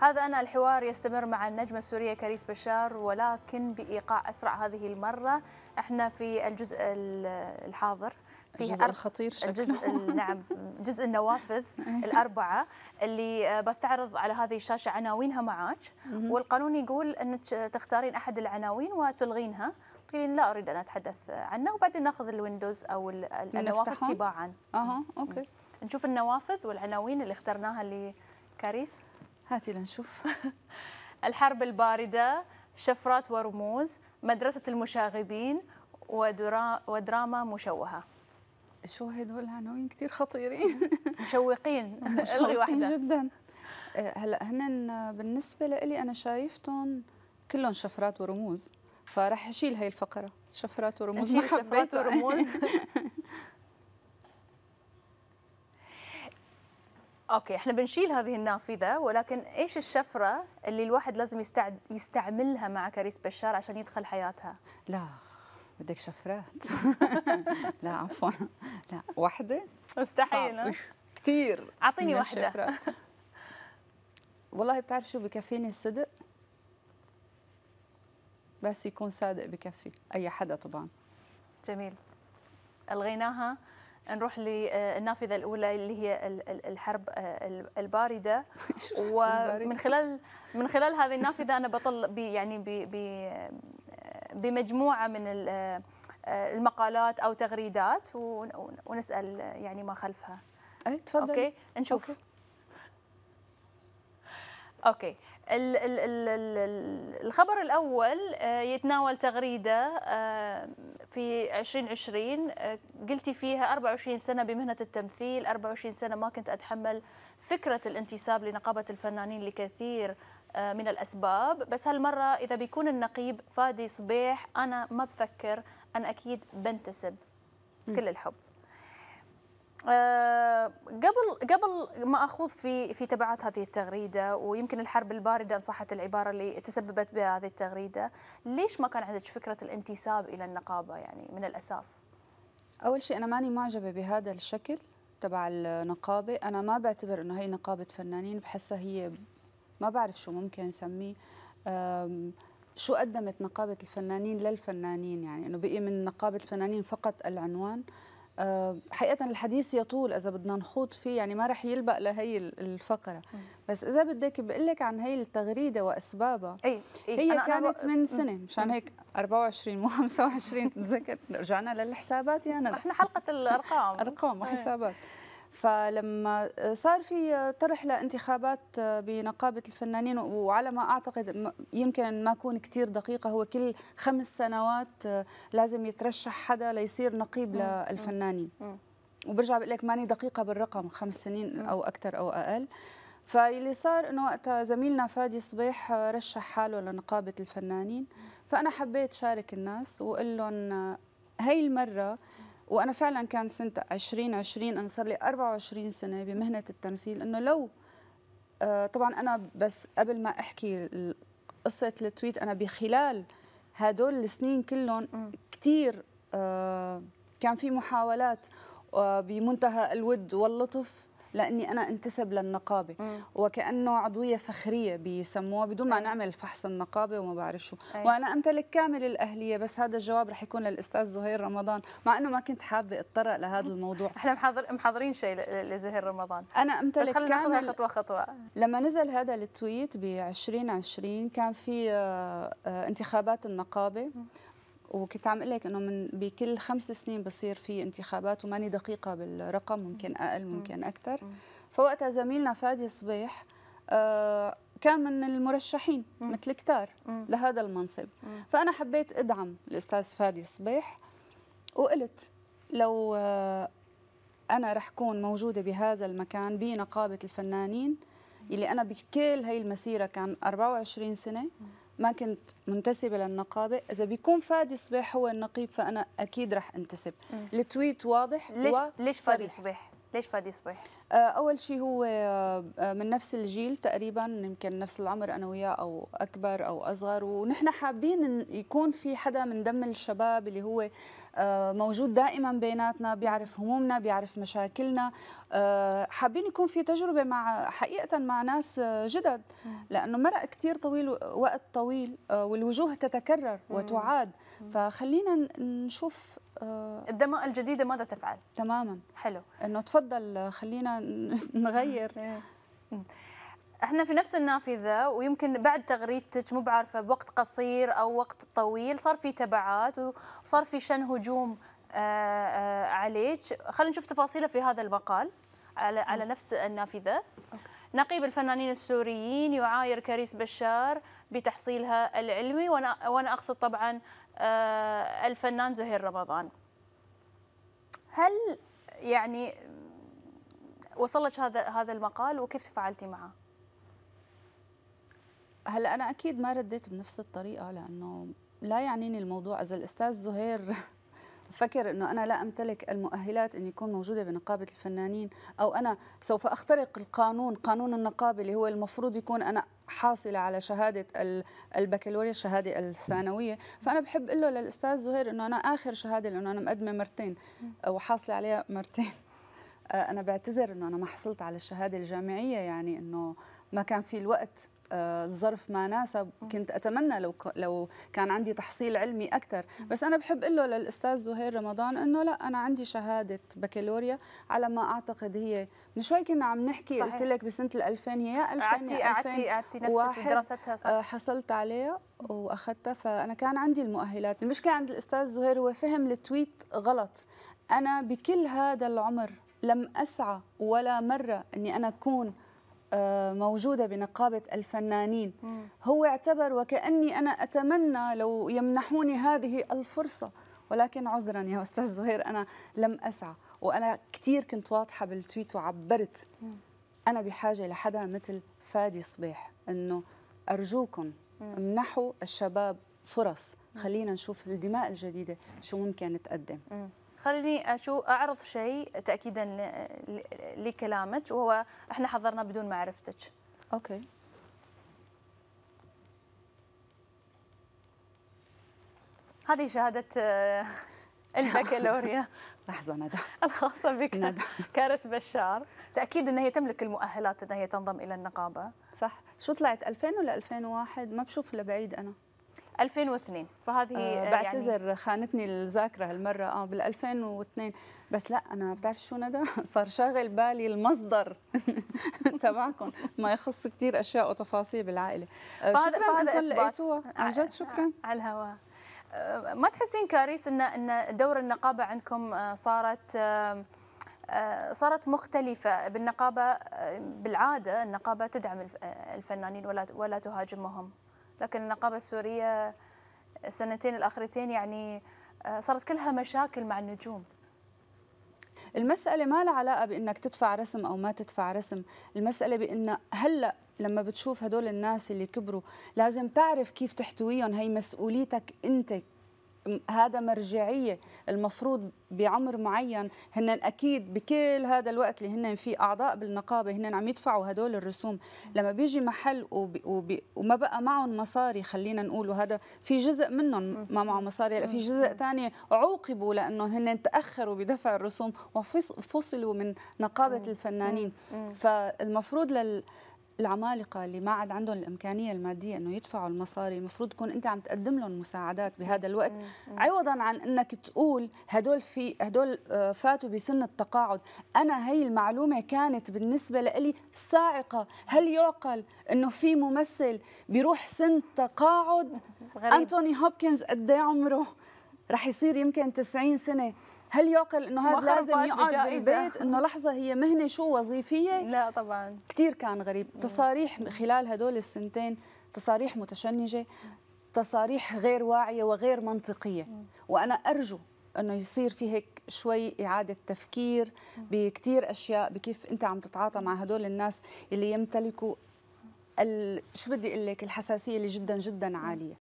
هذا أنا الحوار يستمر مع النجمة السورية كريس بشار ولكن بإيقاع أسرع هذه المرة احنا في الجزء الحاضر في الجزء الخطير شكله الجزء نعم جزء النوافذ الأربعة اللي آه، بستعرض على هذه الشاشة عناوينها معاك والقانون يقول أنك تختارين أحد العناوين وتلغينها تقولين لا أريد أن أتحدث عنه وبعدين ناخذ الويندوز أو النوافذ تباعا أها أوكي نشوف النوافذ والعناوين اللي اخترناها لكاريس هاتي لنشوف الحرب الباردة شفرات ورموز مدرسة المشاغبين ودرا ودراما مشوهة شو هدول العناوين كثير خطيرين مشوقين مشوقين جدا آه، هلا هن بالنسبه لإلي انا شايفتهم كلهم شفرات ورموز فرح اشيل هاي الفقره شفرات ورموز ما حبيت شفرات ورموز اوكي احنا بنشيل هذه النافذه ولكن ايش الشفره اللي الواحد لازم يستعد يستعملها مع كريس بشار عشان يدخل حياتها لا بدك شفرات لا عفوا لا واحده مستحيل كثير اعطيني واحده والله بتعرف شو بكفيني الصدق بس يكون صادق بكفي اي حدا طبعا جميل الغيناها نروح للنافذه آه، الاولى اللي هي الحرب آه، البارده ومن خلال من خلال هذه النافذه انا بطل بي يعني بي بي بمجموعه من آه، المقالات او تغريدات ونسال يعني ما خلفها اي تفضل اوكي نشوف اوكي, الخبر الاول يتناول تغريده في 2020 آه، قلتي فيها 24 سنة بمهنة التمثيل 24 سنة ما كنت أتحمل فكرة الانتساب لنقابة الفنانين لكثير آه، من الأسباب بس هالمرة إذا بيكون النقيب فادي صبيح أنا ما بفكر أنا أكيد بنتسب كل الحب آه، قبل قبل ما اخوض في في تبعات هذه التغريده ويمكن الحرب البارده ان صحت العباره اللي تسببت بها هذه التغريده، ليش ما كان عندك فكره الانتساب الى النقابه يعني من الاساس؟ اول شيء انا ماني معجبه بهذا الشكل تبع النقابه، انا ما بعتبر انه هي نقابه فنانين بحسها هي ما بعرف شو ممكن نسميه شو قدمت نقابه الفنانين للفنانين يعني انه بقي من نقابه الفنانين فقط العنوان آه، حقيقة الحديث يطول إذا بدنا نخوض فيه يعني ما رح يلبق لهي الفقرة بس إذا بدك بقلك عن هي التغريدة وأسبابها أي. أي. هي أنا كانت أنا... من سنة مشان هيك 24 مو 25 تتذكر رجعنا للحسابات يا ندى نحن حلقة الأرقام أرقام وحسابات فلما صار في طرح لانتخابات آه، بنقابة الفنانين وعلى ما أعتقد يمكن ما أكون كتير دقيقة هو كل خمس سنوات آه، لازم يترشح حدا ليصير نقيب للفنانين وبرجع بقول لك ماني دقيقة بالرقم خمس سنين أو أكثر أو أقل فاللي صار انه وقتها زميلنا فادي صبيح آه، رشح حاله لنقابه الفنانين فانا حبيت شارك الناس واقول لهم هي المره وانا فعلا كان سنه 2020 انا صار لي 24 سنه بمهنه التمثيل انه لو آه طبعا انا بس قبل ما احكي قصه التويت انا بخلال هدول السنين كلهم كثير آه كان في محاولات آه بمنتهى الود واللطف لاني انا انتسب للنقابه مم. وكانه عضويه فخريه بيسموها بدون ما أيوة. نعمل فحص النقابه وما بعرف شو أي. أيوة. وانا امتلك كامل الاهليه بس هذا الجواب رح يكون للاستاذ زهير رمضان مع انه ما كنت حابه اتطرق لهذا الموضوع احنا محضر محضرين شيء لزهير رمضان انا امتلك بس كامل خطوه خطوه لما نزل هذا التويت ب 2020 كان في آه، آه، انتخابات النقابه مم. وكنت عم اقول لك انه من بكل خمس سنين بصير في انتخابات وماني دقيقه بالرقم ممكن اقل ممكن اكثر فوقتها زميلنا فادي صبيح آه، كان من المرشحين مثل كتار لهذا المنصب فأنا حبيت أدعم الأستاذ فادي صبيح وقلت لو آه، أنا رح كون موجودة بهذا المكان بنقابة الفنانين اللي أنا بكل هي المسيرة كان 24 سنة ما كنت منتسبة للنقابة إذا بيكون فادي صبيح هو النقيب فأنا أكيد رح أنتسب التويت واضح ليش, ليش فادي صبيح؟ ليش فادي صبيح؟ آه، اول شيء هو آه، من نفس الجيل تقريبا يمكن نفس العمر انا وياه او اكبر او اصغر ونحن حابين يكون في حدا من دم الشباب اللي هو آه، موجود دائما بيناتنا بيعرف همومنا بيعرف مشاكلنا حابين يكون في تجربه مع حقيقه مع ناس جدد لانه مرق كثير طويل وقت طويل والوجوه تتكرر وتعاد فخلينا نشوف الدماء الجديده ماذا تفعل تماما حلو انه تفضل خلينا نغير احنا في نفس النافذه ويمكن بعد تغريدتك مو بعارفه بوقت قصير او وقت طويل صار في تبعات وصار في شن هجوم آه، آه، عليك خلينا نشوف تفاصيله في هذا المقال على على نفس النافذه نقيب الفنانين السوريين يعاير كريس بشار بتحصيلها العلمي وانا وانا اقصد طبعا آه، الفنان زهير رمضان هل يعني وصلك هذا هذا المقال وكيف تفاعلتي معه؟ هلا انا اكيد ما رديت بنفس الطريقه لانه لا يعنيني الموضوع اذا الاستاذ زهير فكر انه انا لا امتلك المؤهلات اني اكون موجوده بنقابه الفنانين او انا سوف اخترق القانون قانون النقابه اللي هو المفروض يكون انا حاصله على شهاده البكالوريا الشهاده الثانويه فانا بحب اقول له للاستاذ زهير انه انا اخر شهاده لانه انا مقدمه مرتين وحاصله عليها مرتين آه، انا بعتذر انه انا ما حصلت على الشهاده الجامعيه يعني انه ما كان في الوقت الظرف آه، ما ناسب كنت اتمنى لو لو كان عندي تحصيل علمي اكثر بس انا بحب اقول له للاستاذ زهير رمضان انه لا انا عندي شهاده بكالوريا على ما اعتقد هي من شوي كنا عم نحكي صحيح. قلت لك بسنه ال 2000 هي 2000 اعطي اعطي قعدتي نفسك دراستها صح آه، حصلت عليها واخذتها فانا كان عندي المؤهلات المشكله عند الاستاذ زهير هو فهم التويت غلط انا بكل هذا العمر لم أسعى ولا مرة أني أنا أكون آه، موجودة بنقابة الفنانين هو اعتبر وكأني أنا أتمنى لو يمنحوني هذه الفرصة ولكن عذرا يا أستاذ زهير أنا لم أسعى وأنا كثير كنت واضحة بالتويت وعبرت أنا بحاجة لحدا مثل فادي صبيح أنه أرجوكم امنحوا الشباب فرص خلينا نشوف الدماء الجديدة شو ممكن تقدم خليني اشوف أعرض شيء تأكيدا آه، لكلامك وهو إحنا حضرنا بدون معرفتك أوكي هذه شهادة آه، البكالوريا لحظة ندى الخاصة بك ندى كارس بشار تأكيد أنها هي تملك المؤهلات أنها هي تنضم إلى النقابة صح شو طلعت 2000 ولا 2001 ما بشوف لبعيد أنا 2002 فهذه آه يعني بعتذر يعني خانتني الذاكره هالمره اه بال 2002 بس لا انا بتعرف شو ندى صار شاغل بالي المصدر تبعكم ما يخص كثير اشياء وتفاصيل بالعائله آه شكرا انكم لقيتوها عن جد شكرا على الهواء آه، ما تحسين كاريس ان ان دور النقابه عندكم آه، صارت آه، صارت مختلفة بالنقابة بالعادة النقابة تدعم الفنانين ولا ولا تهاجمهم لكن النقابة السورية السنتين الأخرتين يعني آه، صارت كلها مشاكل مع النجوم المسألة ما لها علاقة بأنك تدفع رسم أو ما تدفع رسم المسألة بأن هلأ لما بتشوف هدول الناس اللي كبروا لازم تعرف كيف تحتويهم هي مسؤوليتك أنت هذا مرجعيه المفروض بعمر معين هن اكيد بكل هذا الوقت اللي هن فيه اعضاء بالنقابه هن عم يدفعوا هدول الرسوم لما بيجي محل وبي وبي وما بقى معهم مصاري خلينا نقول وهذا في جزء منهم ما معه مصاري في جزء ثاني عوقبوا لأنه هن تاخروا بدفع الرسوم وفصلوا من نقابه الفنانين فالمفروض لل العمالقه اللي ما عاد عندهم الامكانيه الماديه انه يدفعوا المصاري المفروض تكون انت عم تقدم لهم مساعدات بهذا الوقت عوضا عن انك تقول هدول في هدول آه، فاتوا بسن التقاعد انا هي المعلومه كانت بالنسبه لي صاعقه هل يعقل انه في ممثل بيروح سن تقاعد غريب. انتوني هوبكنز قد إيه عمره رح يصير يمكن 90 سنه هل يعقل انه هذا لازم يقعد بالبيت انه لحظه هي مهنه شو وظيفيه لا طبعا كثير كان غريب تصاريح خلال هدول السنتين تصاريح متشنجه تصاريح غير واعيه وغير منطقيه وانا ارجو انه يصير في هيك شوي اعاده تفكير بكثير اشياء بكيف انت عم تتعاطى مع هدول الناس اللي يمتلكوا ال... شو بدي اقول لك الحساسيه اللي جدا جدا عاليه